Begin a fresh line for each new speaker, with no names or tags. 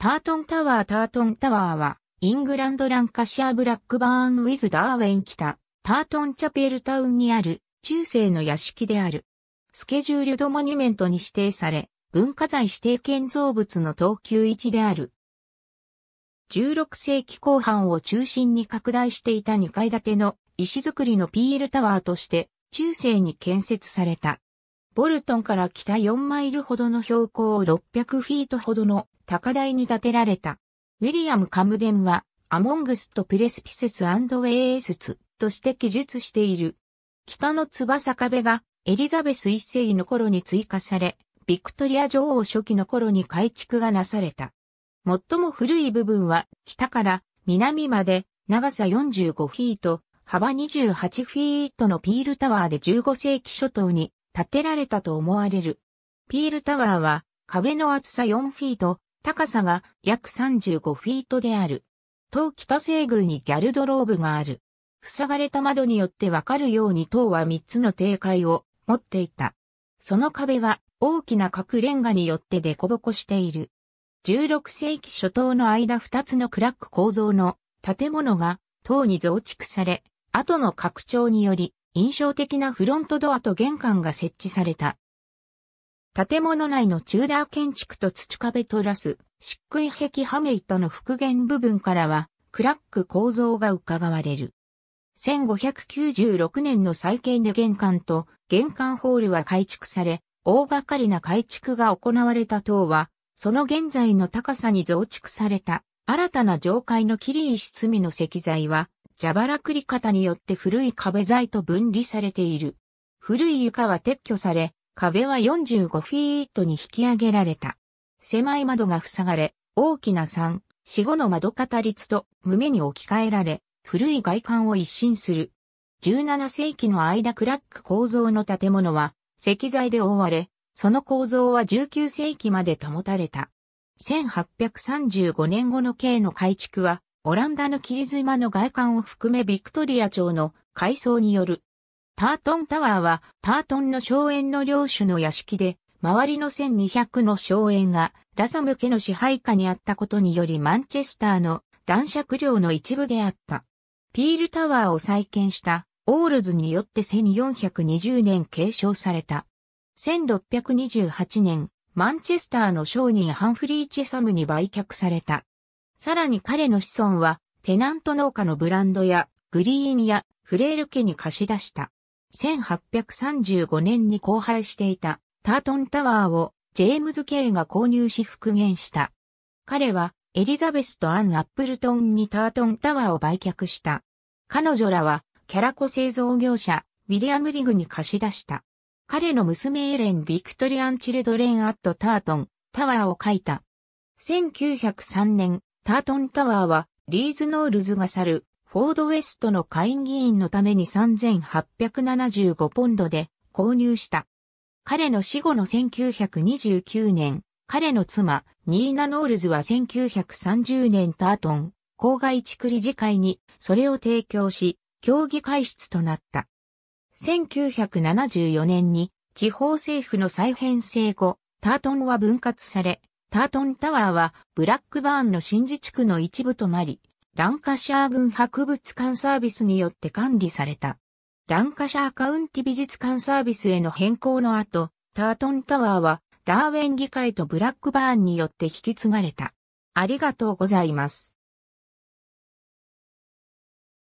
タートンタワータートンタワーは、イングランドランカシアブラックバーンウィズダーウェン北、タートンチャペルタウンにある、中世の屋敷である。スケジュールドモニュメントに指定され、文化財指定建造物の等級一である。16世紀後半を中心に拡大していた2階建ての石造りのピールタワーとして中世に建設された。ボルトンから北4マイルほどの標高600フィートほどの高台に建てられた。ウィリアム・カムデンは、アモングスとプレスピセスウェイエスツとして記述している。北の翼壁がエリザベス一世の頃に追加され、ビクトリア女王初期の頃に改築がなされた。最も古い部分は北から南まで長さ45フィート、幅28フィートのピールタワーで15世紀初頭に建てられたと思われる。ピールタワーは壁の厚さ4フィート、高さが約35フィートである。塔北西宮にギャルドローブがある。塞がれた窓によってわかるように塔は3つの定階を持っていた。その壁は大きな角レンガによって凸凹している。16世紀初頭の間2つのクラック構造の建物が塔に増築され、後の拡張により印象的なフロントドアと玄関が設置された。建物内のチューダー建築と土壁トラス、漆喰壁ハメ板の復元部分からは、クラック構造が伺われる。1596年の再建で玄関と玄関ホールは改築され、大掛かりな改築が行われた塔は、その現在の高さに増築された新たな上階のキリ石室の石材は、蛇腹繰り方によって古い壁材と分離されている。古い床は撤去され、壁は45フィートに引き上げられた。狭い窓が塞がれ、大きな3、4、5の窓型立と無目に置き換えられ、古い外観を一新する。17世紀の間クラック構造の建物は石材で覆われ、その構造は19世紀まで保たれた。1835年後の京の改築は、オランダの切妻の外観を含めビクトリア朝の改装によるタートンタワーは、タートンの荘園の領主の屋敷で、周りの1200の荘園が、ラサム家の支配下にあったことによりマンチェスターの男爵領の一部であった。ピールタワーを再建したオールズによって1420年継承された。1628年、マンチェスターの商人ハンフリー・チェサムに売却された。さらに彼の子孫は、テナント農家のブランドや、グリーンや、フレール家に貸し出した。1835年に荒廃していたタートンタワーをジェームズ・ケイが購入し復元した。彼はエリザベスとアン・アップルトンにタートンタワーを売却した。彼女らはキャラコ製造業者ウィリアム・リグに貸し出した。彼の娘エレン・ビクトリアン・チルドレン・アット・タートンタワーを書いた。1903年、タートンタワーはリーズ・ノールズが去るフォードウェストの会議員のために3875ポンドで購入した。彼の死後の1929年、彼の妻、ニーナ・ノールズは1930年タートン、郊外地区理事会にそれを提供し、協議開出となった。1974年に地方政府の再編成後、タートンは分割され、タートンタワーはブラックバーンの新自地区の一部となり、ランカシャー軍博物館サービスによって管理された。ランカシャーカウンティ美術館サービスへの変更の後、タートンタワーはダーウェン議会とブラックバーンによって引き継がれた。ありがとうございます。